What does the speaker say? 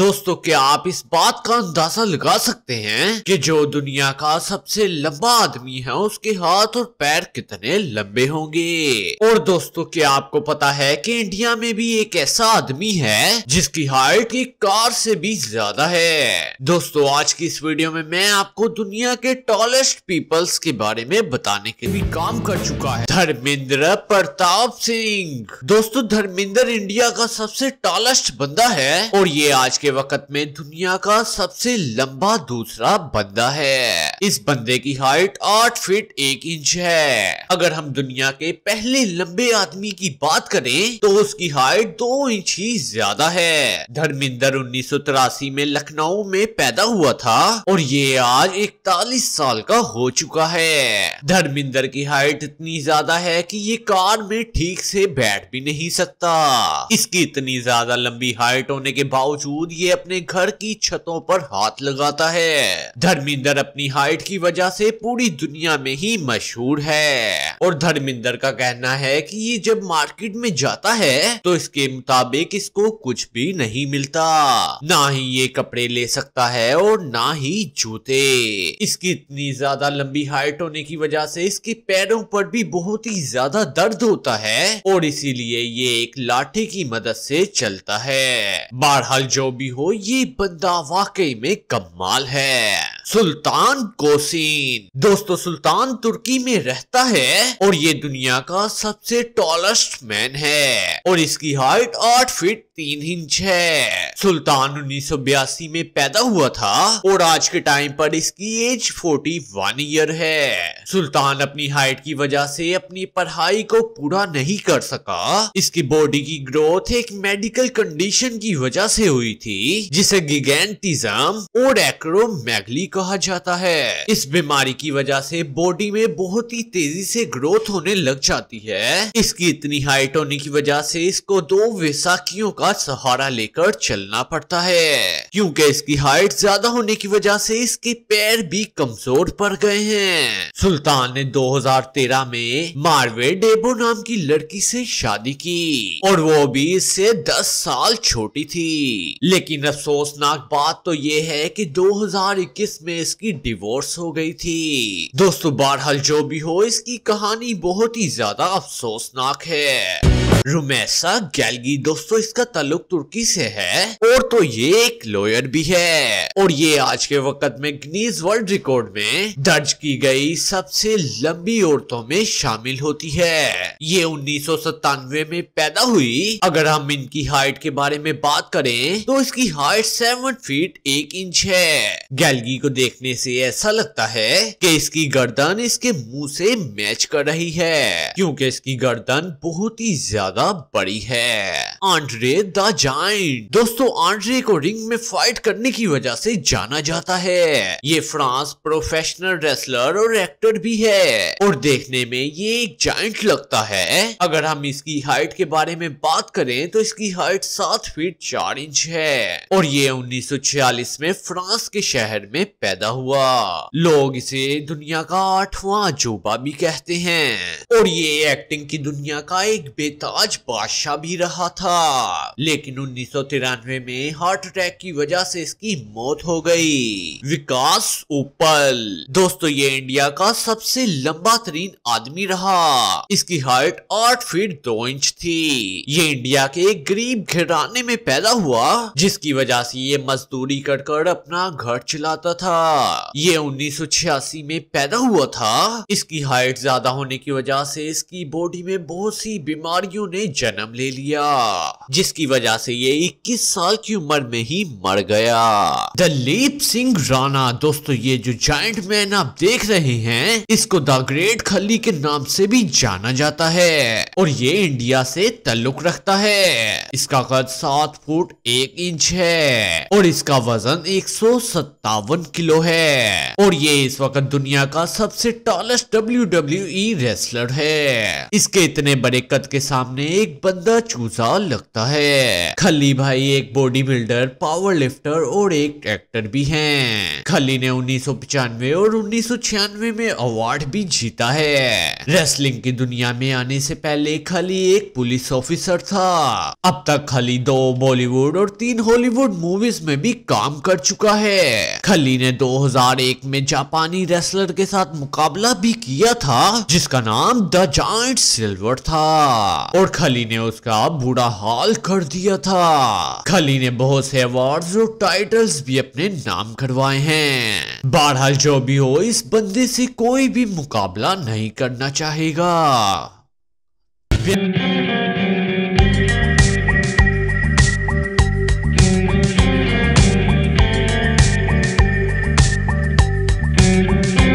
दोस्तों क्या आप इस बात का अंदाजा लगा सकते हैं कि जो दुनिया का सबसे लंबा आदमी है उसके हाथ और पैर कितने लंबे होंगे और दोस्तों क्या आपको पता है कि इंडिया में भी एक ऐसा आदमी है जिसकी हाइट एक कार से भी ज्यादा है दोस्तों आज की इस वीडियो में मैं आपको दुनिया के टॉलेस्ट पीपल्स के बारे में बताने के लिए काम कर चुका है धर्मेंद्र प्रताप सिंह दोस्तों धर्मेंद्र इंडिया का सबसे टॉलेस्ट बंदा है और ये आज के वक्त में दुनिया का सबसे लंबा दूसरा बंदा है इस बंदे की हाइट आठ फीट एक इंच है अगर हम दुनिया के पहले लंबे आदमी की बात करें तो उसकी हाइट दो इंच ही ज्यादा है धर्मिंदर उन्नीस में लखनऊ में पैदा हुआ था और ये आज इकतालीस साल का हो चुका है धर्मिंदर की हाइट इतनी ज्यादा है कि ये कार में ठीक से बैठ भी नहीं सकता इसकी इतनी ज्यादा लंबी हाइट होने के बावजूद ये अपने घर की छतों पर हाथ लगाता है धर्मिंदर अपनी हाइट की वजह से पूरी दुनिया में ही मशहूर है और धर्मिंदर का कहना है कि ये जब मार्केट में जाता है तो इसके मुताबिक इसको कुछ भी नहीं मिलता ना ही ये कपड़े ले सकता है और ना ही जूते इसकी इतनी ज्यादा लंबी हाइट होने की वजह से इसके पैरों पर भी बहुत ही ज्यादा दर्द होता है और इसीलिए ये एक लाठी की मदद से चलता है बहरहाल जो भी हो ये बंदा वाकई में कमाल है सुल्तान कोसिन दोस्तों सुल्तान तुर्की में रहता है और ये दुनिया का सबसे टॉलेस्ट मैन है और इसकी हाइट आठ फीट तीन इंच है सुल्तान उन्नीस में पैदा हुआ था और आज के टाइम पर इसकी एज 41 ईयर है सुल्तान अपनी हाइट की वजह से अपनी पढ़ाई को पूरा नहीं कर सका इसकी बॉडी की ग्रोथ एक मेडिकल कंडीशन की वजह से हुई थी जिसे गिगेंटिज्म और एक्रोमैगली कहा जाता है इस बीमारी की वजह से बॉडी में बहुत ही तेजी से ग्रोथ होने लग जाती है इसकी इतनी हाइट होने की वजह से इसको दो वैसाखियों का का सहारा लेकर चलना पड़ता है क्योंकि इसकी हाइट ज्यादा होने की वजह से इसके पैर भी कमजोर पड़ गए हैं सुल्तान ने 2013 में मार्वे डेबो नाम की लड़की से शादी की और वो भी इससे 10 साल छोटी थी लेकिन अफसोसनाक बात तो ये है कि 2021 में इसकी डिवोर्स हो गई थी दोस्तों बहरहाल जो भी हो इसकी कहानी बहुत ही ज्यादा अफसोसनाक है रुमेसा गैलगी दोस्तों इसका ताल्लुक तुर्की से है और तो ये एक लॉयर भी है और ये आज के वक्त में गिनीज वर्ल्ड रिकॉर्ड में दर्ज की गई सबसे लंबी औरतों में शामिल होती है ये उन्नीस में पैदा हुई अगर हम इनकी हाइट के बारे में बात करें तो इसकी हाइट सेवन फीट एक इंच है गैलगी को देखने से ऐसा लगता है कि इसकी गर्दन इसके मुंह से मैच कर रही है क्योंकि इसकी गर्दन बहुत ही ज्यादा ज्यादा बड़ी है आंड्रे द जाइंट दोस्तों आंड्रे को रिंग में फाइट करने की वजह से जाना जाता है ये फ्रांस प्रोफेशनल रेसलर और एक्टर भी है और देखने में ये एक जाइंट लगता है अगर हम इसकी हाइट के बारे में बात करें तो इसकी हाइट सात फीट चार इंच है और ये उन्नीस में फ्रांस के शहर में पैदा हुआ लोग इसे दुनिया का आठवां जोबा भी कहते हैं और ये एक्टिंग की दुनिया का एक बेताज आज बादशाह भी रहा था लेकिन उन्नीस में हार्ट अटैक की वजह से इसकी मौत हो गई विकास उपल दोस्तों ये इंडिया का सबसे लंबा तरीन आदमी रहा इसकी हाइट आठ फीट दो इंच थी ये इंडिया के एक गरीब घराने में पैदा हुआ जिसकी वजह से ये मजदूरी कर कर अपना घर चलाता था ये उन्नीस में पैदा हुआ था इसकी हाइट ज्यादा होने की वजह से इसकी बॉडी में बहुत सी बीमारियों ने जन्म ले लिया जिसकी वजह से ये 21 साल की उम्र में ही मर गया दलीप सिंह राणा दोस्तों ये जो जाइंट मैन आप देख रहे हैं इसको द ग्रेट खली के नाम से भी जाना जाता है और ये इंडिया से तल्लुक रखता है इसका कद सात फुट एक इंच है और इसका वजन एक किलो है और ये इस वक्त दुनिया का सबसे टॉलेस्ट डब्ल्यू डब्ल्यू रेसलर है इसके इतने बड़े कद के सामने एक बंदा चूसा लगता सकता है खली भाई एक बॉडी बिल्डर पावर लिफ्टर और एक एक्टर भी हैं। खली ने उन्नीस और उन्नीस में अवार्ड भी जीता है रेसलिंग की दुनिया में आने से पहले खली एक पुलिस ऑफिसर था अब तक खली दो बॉलीवुड और तीन हॉलीवुड मूवीज में भी काम कर चुका है खली ने 2001 में जापानी रेसलर के साथ मुकाबला भी किया था जिसका नाम द जॉइंट सिल्वर था और खली ने उसका बुरा हाथ कमाल कर दिया था खली ने बहुत से अवार्ड और टाइटल्स भी अपने नाम करवाए हैं बहरहाल जो भी हो इस बंदे से कोई भी मुकाबला नहीं करना चाहेगा